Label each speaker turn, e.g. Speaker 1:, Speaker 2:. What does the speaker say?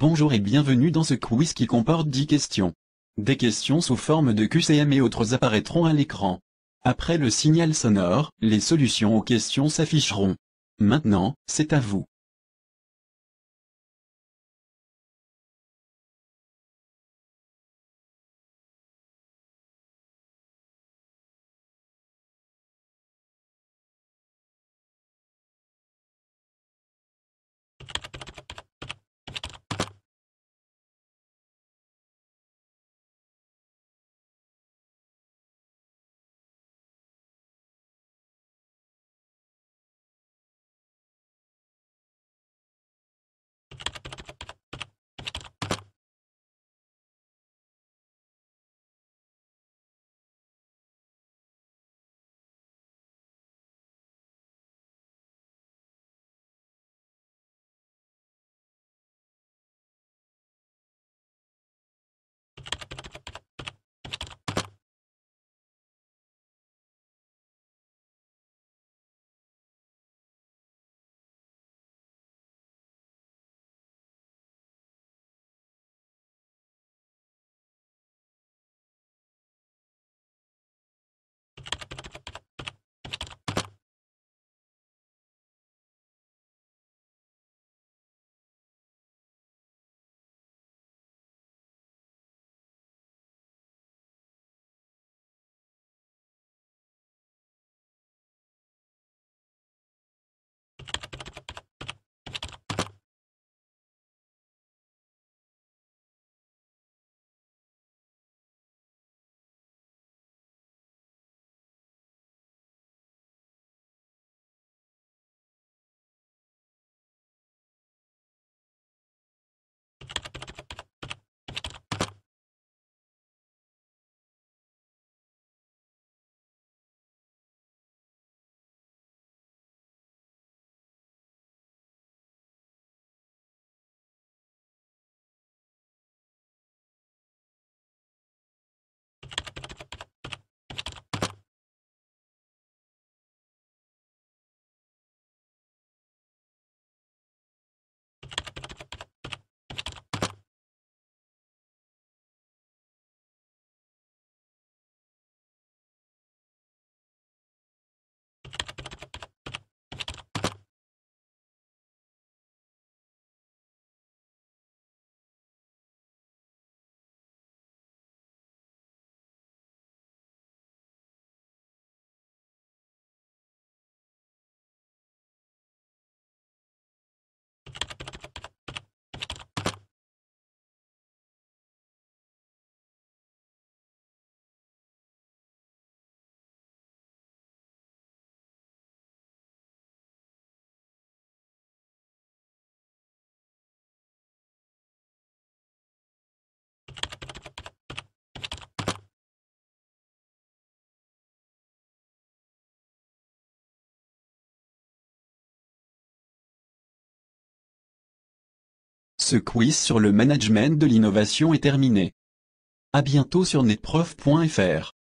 Speaker 1: Bonjour et bienvenue dans ce quiz qui comporte 10 questions. Des questions sous forme de QCM et autres apparaîtront à l'écran. Après le signal sonore, les solutions aux questions
Speaker 2: s'afficheront. Maintenant, c'est à vous. Ce quiz sur le management de l'innovation est terminé. À bientôt sur netprof.fr.